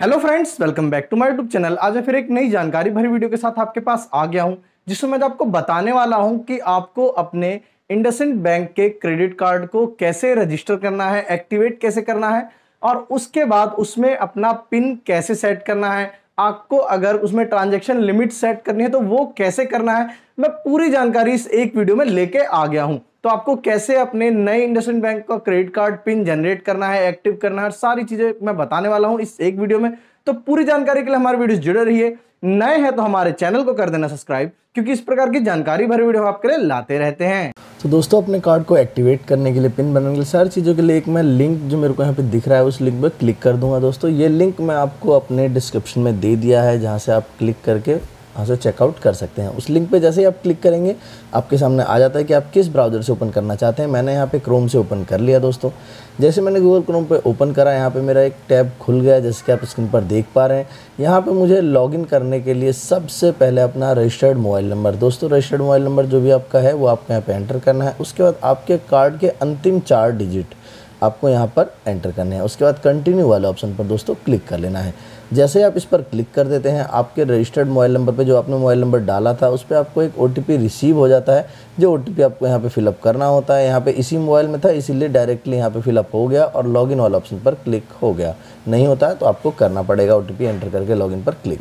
hello friends welcome back to my YouTube channel आज मैं फिर एक नई जानकारी भरी वीडियो के साथ आपके पास आ गया हूं जिसमें मैं आपको बताने वाला हूं कि आपको अपने इंडसेंट बैंक के क्रेडिट कार्ड को कैसे रजिस्टर करना है एक्टिवेट कैसे करना है और उसके बाद उसमें अपना पिन कैसे सेट करना है आपको अगर उसमें ट्रांजेक्शन लिमिट सेट करनी है तो वो कैसे करना है मैं पूरी जानकारी इस एक वीडियो में लेके आ गया हूं तो आपको कैसे अपने नए इंडस्टइंड बैंक का क्रेडिट कार्ड पिन जनरेट करना है एक्टिव करना है सारी चीज़ें मैं बताने वाला हूं इस एक वीडियो में तो पूरी जानकारी के लिए हमारे वीडियो जुड़े रहिए नए हैं तो हमारे चैनल को कर देना सब्सक्राइब क्योंकि इस प्रकार की जानकारी भरी वीडियो आपके लिए लाते रहते हैं तो दोस्तों अपने कार्ड को एक्टिवेट करने के लिए पिन बनाने के लिए सारी चीज़ों के लिए एक मैं लिंक जो मेरे को यहाँ पे दिख रहा है उस लिंक पर क्लिक कर दूंगा दोस्तों ये लिंक मैं आपको अपने डिस्क्रिप्शन में दे दिया है जहाँ से आप क्लिक करके हाँ से चेकआउट कर सकते हैं उस लिंक पे जैसे ही आप क्लिक करेंगे आपके सामने आ जाता है कि आप किस ब्राउज़र से ओपन करना चाहते हैं मैंने यहाँ पे क्रोम से ओपन कर लिया दोस्तों जैसे मैंने गूगल क्रोम पे ओपन करा यहाँ पे मेरा एक टैब खुल गया जैसे कि आप स्क्रीन पर देख पा रहे हैं यहाँ पर मुझे लॉगिन करने के लिए सबसे पहले अपना रजिस्टर्ड मोबाइल नंबर दोस्तों रजिस्टर्ड मोबाइल नंबर जो भी आपका है वो आपको यहाँ पर एंटर करना है उसके बाद आपके कार्ड के अंतिम चार डिजिट आपको यहाँ पर एंटर करने हैं उसके बाद कंटिन्यू वाले ऑप्शन पर दोस्तों क्लिक कर लेना है जैसे आप इस पर क्लिक कर देते हैं आपके रजिस्टर्ड मोबाइल नंबर पे जो आपने मोबाइल नंबर डाला था उस पर आपको एक ओ रिसीव हो जाता है जो ओ आपको यहाँ पर फिलअप करना होता है यहाँ पर इसी मोबाइल में था इसीलिए डायरेक्टली यहाँ पर फिलअप हो गया और लॉगिन वाले ऑप्शन पर क्लिक हो गया नहीं होता है तो आपको करना पड़ेगा ओ एंटर करके लॉग पर क्लिक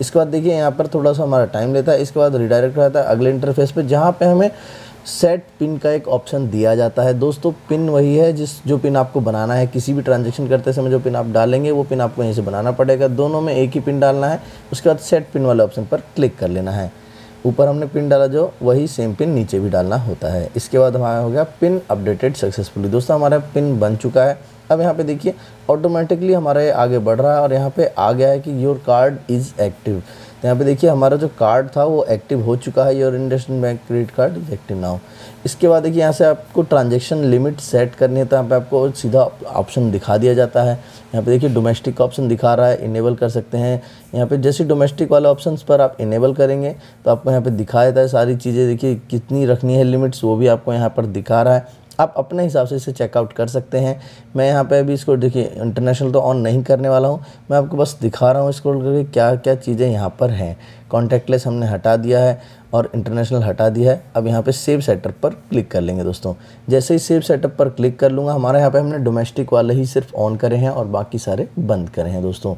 इसके बाद देखिए यहाँ पर थोड़ा सा हमारा टाइम लेता है इसके बाद रिडायरेक्ट रहता है अगले इंटरफेस पर जहाँ पर हमें सेट पिन का एक ऑप्शन दिया जाता है दोस्तों पिन वही है जिस जो पिन आपको बनाना है किसी भी ट्रांजेक्शन करते समय जो पिन आप डालेंगे वो पिन आपको यहीं से बनाना पड़ेगा दोनों में एक ही पिन डालना है उसके बाद सेट पिन वाले ऑप्शन पर क्लिक कर लेना है ऊपर हमने पिन डाला जो वही सेम पिन नीचे भी डालना होता है इसके बाद हमारा हो गया पिन अपडेटेड सक्सेसफुली दोस्तों हमारा पिन बन चुका है अब यहाँ पे देखिए ऑटोमेटिकली हमारा ये आगे बढ़ रहा है और यहाँ पे आ गया है कि योर कार्ड इज़ एक्टिव तो यहाँ पे देखिए हमारा जो कार्ड था वो एक्टिव हो चुका है your IndusInd bank credit card is active now इसके बाद देखिए यहाँ से आपको ट्रांजेक्शन लिमिट सेट करनी है तो यहाँ पे आपको सीधा ऑप्शन दिखा दिया जाता है यहाँ पे देखिए डोमेस्टिक का ऑप्शन दिखा रहा है इनेबल कर सकते हैं यहाँ पे जैसे डोमेस्टिक वाले ऑप्शन पर आप इनेबल करेंगे तो आपको यहाँ पर दिखा देता है सारी चीज़ें देखिए कितनी रखनी है लिमिट्स वो भी आपको यहाँ पर दिखा रहा है आप अपने हिसाब से इसे चेकआउट कर सकते हैं मैं यहाँ पे अभी इसको देखिए इंटरनेशनल तो ऑन नहीं करने वाला हूँ मैं आपको बस दिखा रहा हूँ स्क्रॉल करके क्या क्या चीज़ें यहाँ पर हैं कॉन्टैक्टलेस हमने हटा दिया है और इंटरनेशनल हटा दिया है अब यहाँ पे सेव सेटअप पर क्लिक कर लेंगे दोस्तों जैसे ही सेव सेटअप पर क्लिक कर लूँगा हमारे यहाँ पे हमने डोमेस्टिक वाले ही सिर्फ ऑन करे हैं और बाकी सारे बंद करे हैं दोस्तों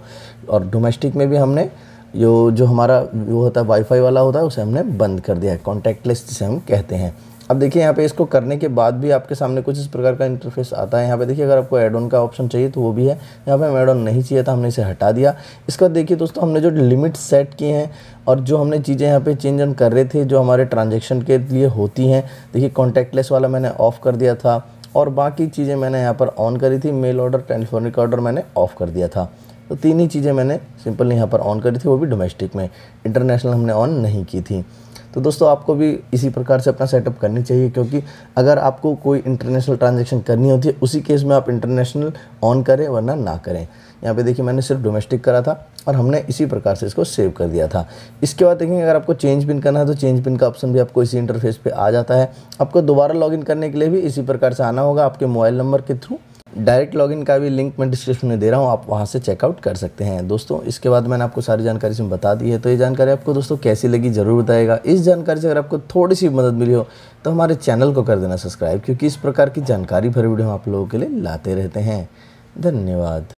और डोमेस्टिक में भी हमने जो जो हमारा वो होता है वाईफाई वाला होता है उसे हमने बंद कर दिया है कॉन्टैक्ट जिसे हम कहते हैं अब देखिए यहाँ पे इसको करने के बाद भी आपके सामने कुछ इस प्रकार का इंटरफेस आता है यहाँ पे देखिए अगर आपको एड ऑन का ऑप्शन चाहिए तो वो भी है यहाँ पे हम एड ऑन नहीं चाहिए था हमने इसे हटा दिया इसके बाद देखिए दोस्तों हमने जो लिमिट सेट किए हैं और जो हमने चीज़ें यहाँ पे चेंज ऑन कर रहे थे जो हमारे ट्रांजेक्शन के लिए होती हैं देखिए कॉन्टैक्ट वाला मैंने ऑफ़ कर दिया था और बाकी चीज़ें मैंने यहाँ पर ऑन करी थी मेल ऑर्डर टेलीफोनिक ऑर्डर मैंने ऑफ़ कर दिया था तो तीन ही चीज़ें मैंने सिंपल यहाँ पर ऑन करी थी वो भी डोमेस्टिक में इंटरनेशनल हमने ऑन नहीं की थी तो दोस्तों आपको भी इसी प्रकार से अपना सेटअप करनी चाहिए क्योंकि अगर आपको कोई इंटरनेशनल ट्रांजेक्शन करनी होती है उसी केस में आप इंटरनेशनल ऑन करें वरना ना करें यहाँ पे देखिए मैंने सिर्फ डोमेस्टिक करा था और हमने इसी प्रकार से इसको सेव कर दिया था इसके बाद देखेंगे अगर आपको चेंज पिन करना है तो चेंज पिन का ऑप्शन भी आपको इसी इंटरफेस पे आ जाता है आपको दोबारा लॉगिन करने के लिए भी इसी प्रकार से आना होगा आपके मोबाइल नंबर के थ्रू डायरेक्ट लॉगिन का भी लिंक मैं डिस्क्रिप्शन में दे रहा हूँ आप वहाँ से चेकआउट कर सकते हैं दोस्तों इसके बाद मैंने आपको सारी जानकारी इसमें बता दी है तो ये जानकारी आपको दोस्तों कैसी लगी ज़रूर बताएगा इस जानकारी से अगर आपको थोड़ी सी मदद मिली हो तो हमारे चैनल को कर देना सब्सक्राइब क्योंकि इस प्रकार की जानकारी भरी वीडियो हम आप लोगों के लिए लाते रहते हैं धन्यवाद